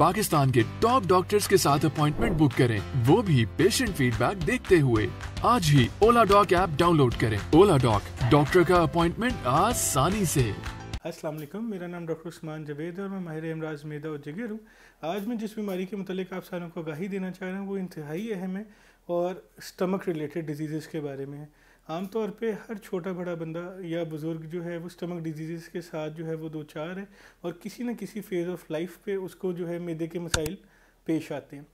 पाकिस्तान के top doctors के साथ अपॉइंटमेंट बुक करें वो भी पेशेंट फीडबैक देखते हुए आज ही ओला डॉक ऐप डाउनलोड करें ओला डॉक डॉक्टर का अपॉइंटमेंट आसानी से असलम मेरा नाम डॉक्टर उस्मान जवेद और मैं माहिर इमराज मेदा और जिगर हूँ आज मैं जिस बीमारी के मतलब आप सारों को आगाही देना चाह रहा हूँ वो इंतहाई अहम है और स्टमक रिलेटेड डिजीज़ के बारे में है आमतौर पे हर छोटा बड़ा बंदा या बुज़ुर्ग जो है वो स्टमक डिजीज़ के साथ जो है वो दो चार है और किसी न किसी फेज़ ऑफ लाइफ पे उसको जो है मैदे के मसाइल पेश आते हैं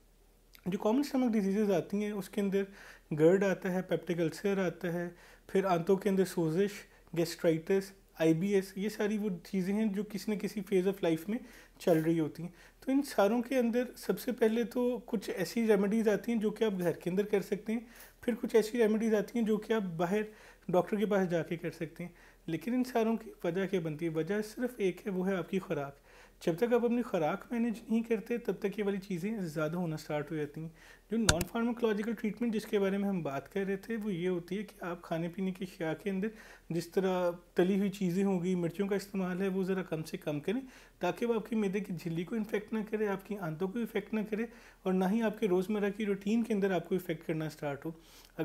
जो कॉमन स्टमक डिजीज़ आती हैं उसके अंदर गर्ड आता है पेप्टिक अल्सर आता है फिर आंतों के अंदर सोजिश गेस्ट्राइटिस आईबीएस ये सारी वो चीज़ें हैं जो किसी न किसी फेज़ ऑफ लाइफ में चल रही होती हैं तो इन सारों के अंदर सबसे पहले तो कुछ ऐसी रेमेडीज़ आती हैं जो कि आप घर के अंदर कर सकते हैं फिर कुछ ऐसी रेमेडीज़ आती हैं जो कि आप बाहर डॉक्टर के पास जाके कर सकते हैं लेकिन इन सारों की वजह क्या बनती है वजह सिर्फ एक है वो है आपकी खुराक जब तक आप अपनी खुराक मैनेज नहीं करते तब तक ये वाली चीज़ें ज़्यादा होना स्टार्ट हो जाती हैं जो नॉन फार्माकोलॉजिकल ट्रीटमेंट जिसके बारे में हम बात कर रहे थे वो ये होती है कि आप खाने पीने की शिया के अंदर जिस तरह तली हुई चीज़ें होंगी मिर्चों का इस्तेमाल है वो ज़रा कम से कम करें ताकि वो आपकी मैदे की झिल्ली को इन्फेक्ट ना करे आपकी आंतों को इफेक्ट ना करे और ना ही आपके रोज़मर्रा की रूटीन के अंदर आपको इफेक्ट करना स्टार्ट हो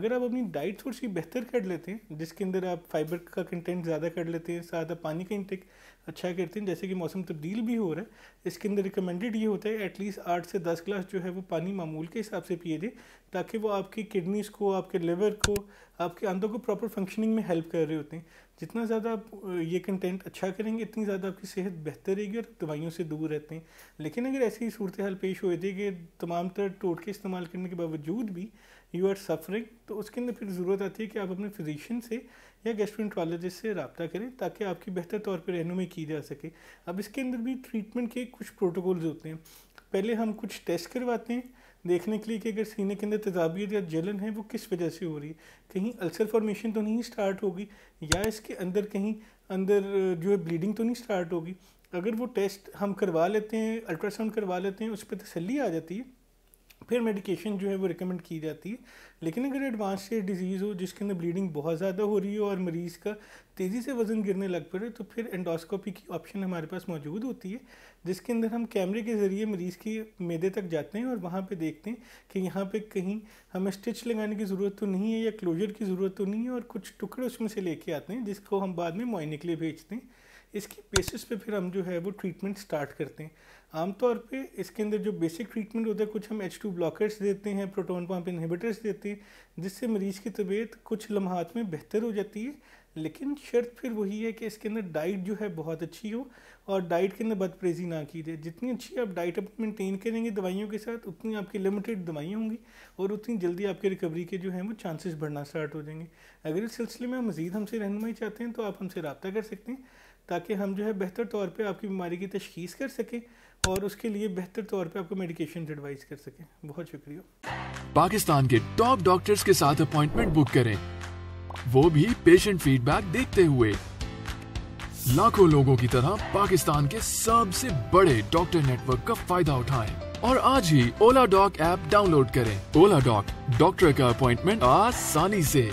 अगर आप अपनी डाइट थोड़ी सी बेहतर कर लेते हैं जिसके अंदर आप फाइबर का कंटेंट ज़्यादा कर लेते हैं साथ पानी का इंटेक अच्छा करते हैं जैसे कि मौसम तब्दील भी हो हो रहा है इसके अंदर रिकमेंडेड ये होता है एटलीस्ट आठ से दस ग्लास जो है वो पानी मामूल के हिसाब से पिए दें ताकि वो आपकी किडनीज़ को आपके लिवर को आपके आंतों को प्रॉपर फंक्शनिंग में हेल्प कर रहे होते हैं जितना ज़्यादा आप ये कंटेंट अच्छा करेंगे इतनी ज़्यादा आपकी सेहत बेहतर रहेगी और दवाइयों से दूर रहते हैं लेकिन अगर ऐसी सूरत हाल पेश हो जाए कि तमाम तर टोटके इस्तेमाल करने के बावजूद भी यू आर सफरिंग तो उसके अंदर फिर ज़रूरत आती है कि आप अपने फिजिशियन से या गेस्ट्रोन्ट्रोलॉजिस्ट से रबता करें ताकि आपकी बेहतर तौर पर रहनुमाई की जा सके अब इसके अंदर भी ट्रीटमेंट के कुछ प्रोटोकॉल्स होते हैं पहले हम कुछ टेस्ट करवाते हैं देखने के लिए कि अगर सीने के अंदर तजावियत या जलन है वो किस वजह से हो रही है कहीं अल्सर फॉर्मेशन तो नहीं स्टार्ट होगी या इसके अंदर कहीं अंदर जो है ब्लीडिंग तो नहीं स्टार्ट होगी अगर वो टेस्ट हम करवा लेते हैं अल्ट्रासाउंड करवा लेते हैं उस पर तसली आ जाती है फिर मेडिकेशन जो है वो रिकमेंड की जाती है लेकिन अगर एडवांस से डिजीज़ हो जिसके अंदर ब्लीडिंग बहुत ज़्यादा हो रही हो और मरीज़ का तेज़ी से वज़न गिरने लग पड़े तो फिर एंडोस्कोपी की ऑप्शन हमारे पास मौजूद होती है जिसके अंदर हम कैमरे के ज़रिए मरीज़ की मैदे तक जाते हैं और वहाँ पर देखते हैं कि यहाँ पर कहीं हमें स्टिच लगाने की ज़रूरत तो नहीं है या क्लोजर की ज़रूरत तो नहीं है और कुछ टुकड़े उसमें से लेके आते हैं जिसको हम बाद में मुआइने के लिए भेजते हैं इसकी बेसिस पे फिर हम जो है वो ट्रीटमेंट स्टार्ट करते हैं आमतौर पे इसके अंदर जो बेसिक ट्रीटमेंट होता है कुछ हम एच टू ब्लॉकर्स देते हैं प्रोटोन पम्प इनहिबिटर्स देते हैं जिससे मरीज़ की तबीयत कुछ लम्हात में बेहतर हो जाती है लेकिन शर्त फिर वही है कि इसके अंदर डाइट जो है बहुत अच्छी हो और डाइट के अंदर बदप्रेजी ना की जाए जितनी अच्छी आप डाइट अपनी मेनटेन करेंगे दवाइयों के साथ उतनी आपकी लिमिटेड दवाइयाँ होंगी और उतनी जल्दी आपके रिकवरी के जो है वो चांसेस बढ़ना स्टार्ट हो जाएंगे अगर इस सिलसिले में मज़ीद हमसे रहनमई चाहते हैं तो आप हमसे रबता कर सकते हैं ताकि हम जो है बेहतर तौर पर आपकी बीमारी की तशखीस कर सकें और उसके लिए बेहतर तौर पर आपको मेडिकेशन एडवाइस कर सकें बहुत शुक्रिया पाकिस्तान के टॉप डॉक्टर्स के साथ अपॉइंटमेंट बुक करें वो भी पेशेंट फीडबैक देखते हुए लाखों लोगों की तरह पाकिस्तान के सबसे बड़े डॉक्टर नेटवर्क का फायदा उठाएं और आज ही ओला डॉक ऐप डाउनलोड करें ओला डॉक डॉक्टर का अपॉइंटमेंट आसानी से